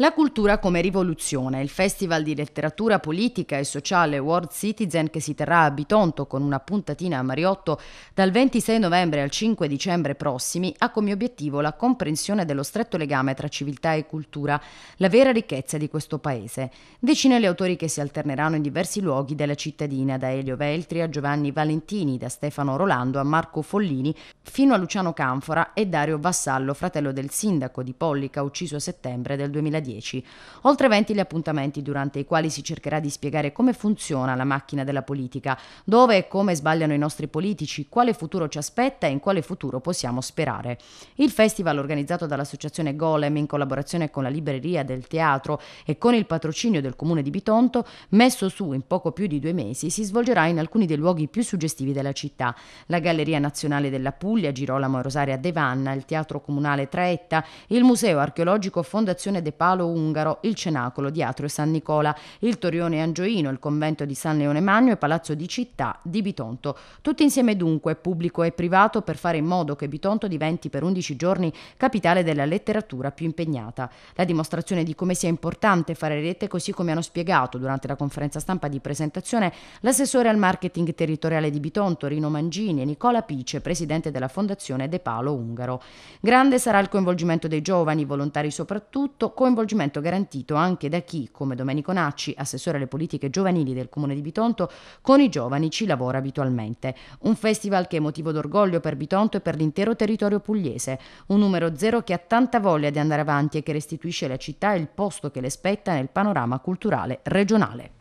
La cultura come rivoluzione, il Festival di letteratura politica e sociale World Citizen che si terrà a Bitonto con una puntatina a Mariotto dal 26 novembre al 5 dicembre prossimi, ha come obiettivo la comprensione dello stretto legame tra civiltà e cultura, la vera ricchezza di questo paese. Decine gli autori che si alterneranno in diversi luoghi della cittadina, da Elio Veltri a Giovanni Valentini, da Stefano Rolando a Marco Follini, fino a Luciano Canfora e Dario Vassallo, fratello del sindaco di Pollica, ucciso a settembre del 2010. 2010. Oltre 20 gli appuntamenti durante i quali si cercherà di spiegare come funziona la macchina della politica, dove e come sbagliano i nostri politici, quale futuro ci aspetta e in quale futuro possiamo sperare. Il festival organizzato dall'associazione Golem in collaborazione con la libreria del teatro e con il patrocinio del comune di Bitonto, messo su in poco più di due mesi, si svolgerà in alcuni dei luoghi più suggestivi della città. La Galleria Nazionale della Puglia, Girolamo e Rosaria Devanna, il Teatro Comunale Traetta, il Museo Archeologico Fondazione De Palo Palo Ungaro, il Cenacolo di Atrio San Nicola, il Torione Angioino, il convento di San Leone Magno e Palazzo di Città di Bitonto. Tutti insieme dunque, pubblico e privato, per fare in modo che Bitonto diventi per 11 giorni capitale della letteratura più impegnata. La dimostrazione di come sia importante fare rete, così come hanno spiegato durante la conferenza stampa di presentazione l'assessore al marketing territoriale di Bitonto, Rino Mangini e Nicola Pice, presidente della Fondazione De Palo Ungaro. Grande sarà il coinvolgimento dei giovani, volontari soprattutto, coinvolgimento coinvolgimento garantito anche da chi, come Domenico Nacci, assessore alle politiche giovanili del Comune di Bitonto, con i giovani ci lavora abitualmente. Un festival che è motivo d'orgoglio per Bitonto e per l'intero territorio pugliese, un numero zero che ha tanta voglia di andare avanti e che restituisce alla città il posto che le spetta nel panorama culturale regionale.